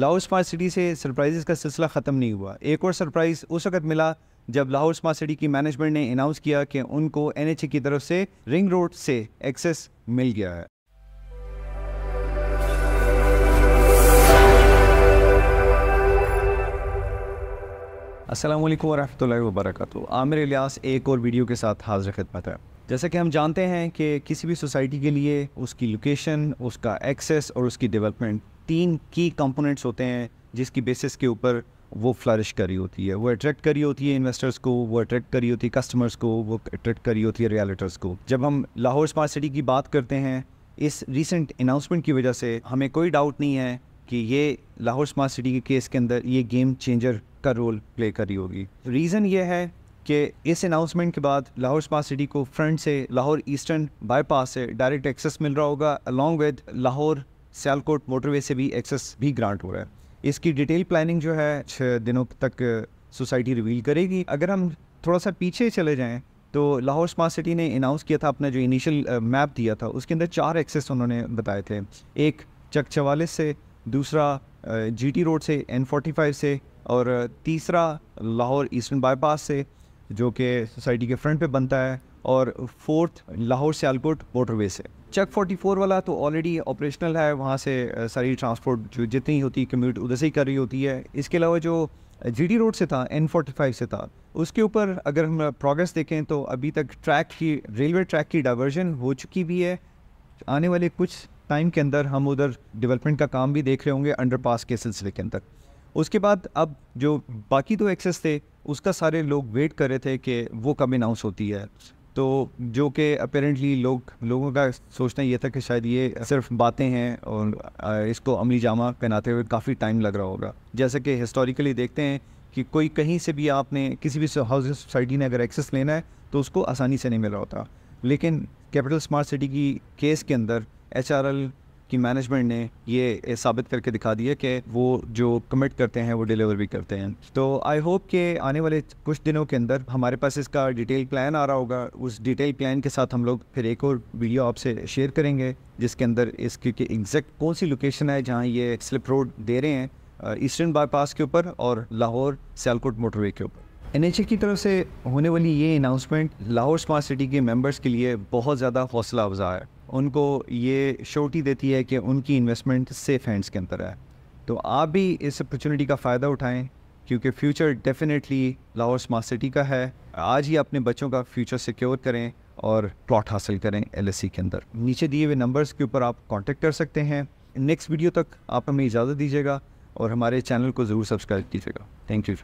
Lahore smart city से surprises का सिलसिला ख़त्म नहीं हुआ एक और सरप्राइज़ उस वक्त मिला जब लाहौर स्मार्ट सिटी की मैनेजमेंट ने अनाउंस किया कि उनको एन की तरफ से रिंग रोड से एक्सेस मिल गया है असलम वरहल वर्क आमिर इलियास एक और वीडियो के साथ हाजिर खिदमत है जैसा कि हम जानते हैं कि किसी भी सोसाइटी के लिए उसकी लोकेशन उसका एक्सेस और उसकी डेवलपमेंट तीन की कंपोनेंट्स होते हैं जिसकी बेसिस के ऊपर वो फ्लरिश करी होती है वो अट्रैक्ट करी होती है इन्वेस्टर्स को वो अट्रैक्ट करी होती है कस्टमर्स को वो अट्रैक्ट करी होती है रियलिटर्स को जब हम लाहौर स्मार्ट सिटी की बात करते हैं इस रिसेंट अनाउंसमेंट की वजह से हमें कोई डाउट नहीं है कि ये लाहौर स्मार्ट सिटी के केस के अंदर ये गेम चेंजर का रोल प्ले करी होगी रीज़न ये है कि इस अनाउंसमेंट के बाद लाहौर स्मार्ट सिटी को फ्रंट से लाहौर ईस्टर्न बाईपास से डायरेक्ट एक्सेस मिल रहा होगा along with Lahore Sialkot motorway से भी एक्सेस भी ग्रांट हो रहा है इसकी डिटेल प्लानिंग जो है छः दिनों तक सोसाइटी रिवील करेगी अगर हम थोड़ा सा पीछे चले जाएँ तो लाहौर स्मार्ट सिटी ने अनाउंस किया था अपना जो इनिशियल मैप दिया था उसके अंदर चार एक्सेस उन्होंने बताए थे एक चक चवालिस से दूसरा जीटी रोड से एन फोर्टी फाइव से और तीसरा लाहौर ईस्टर्न बाईपास से जो कि सोसाइटी के फ्रंट पे बनता है और फोर्थ लाहौर सियालकोट मोटरवे से चक 44 वाला तो ऑलरेडी ऑपरेशनल है वहाँ से सारी ट्रांसपोर्ट जो जितनी होती है कम्यूट उधर से ही कर रही होती है इसके अलावा जो जी रोड से था एन से था उसके ऊपर अगर हम प्रोग्रेस देखें तो अभी तक ट्रैक की रेलवे ट्रैक की डाइवर्जन हो चुकी भी है आने वाले कुछ टाइम के अंदर हम उधर डेवलपमेंट का काम भी देख रहे होंगे अंडर के सिलसिले के अंदर उसके बाद अब जो बाकी दो तो एक्सेस थे उसका सारे लोग वेट कर रहे थे कि वो कब अनाउंस होती है तो जो कि अपेरेंटली लोग लोगों का सोचना ये था कि शायद ये सिर्फ बातें हैं और इसको अमली जामा पहनाते हुए काफ़ी टाइम लग रहा होगा जैसे कि हिस्टोरिकली देखते हैं कि कोई कहीं से भी आपने किसी भी हाउसिंग सोसाइटी ने अगर एक्सेस लेना है तो उसको आसानी से नहीं मिल रहा होता लेकिन कैपिटल स्मार्ट सिटी की केस के अंदर एच आपकी मैनेजमेंट ने ये साबित करके दिखा दिया कि वो जो कमिट करते हैं वो डिलीवर भी करते हैं तो आई होप कि आने वाले कुछ दिनों के अंदर हमारे पास इसका डिटेल प्लान आ रहा होगा उस डिटेल प्लान के साथ हम लोग फिर एक और वीडियो आपसे शेयर करेंगे जिसके अंदर इसकी एग्जैक्ट कौन सी लोकेशन है जहाँ ये स्लिप रोड दे रहे हैं ईस्टर्न बाईपास के ऊपर और लाहौर सियालकोट मोटरवे के ऊपर एन की तरफ से होने वाली ये अनाउंसमेंट लाहौर स्मार्ट सिटी के मेंबर्स के लिए बहुत ज़्यादा हौसला अफजा है उनको ये श्योरिटी देती है कि उनकी इन्वेस्टमेंट सेफ हैंड्स के अंदर है तो आप भी इस अपॉर्चुनिटी का फ़ायदा उठाएं क्योंकि future definitely Lahore smart city का है आज ही अपने बच्चों का फ्यूचर सिक्योर करें और प्लॉट हासिल करें एल e के अंदर नीचे दिए हुए नंबर्स के ऊपर आप कॉन्टेक्ट कर सकते हैं नेक्स्ट वीडियो तक आप हमें इजाज़त दीजिएगा और हमारे चैनल को ज़रूर सब्सक्राइब कीजिएगा थैंक यू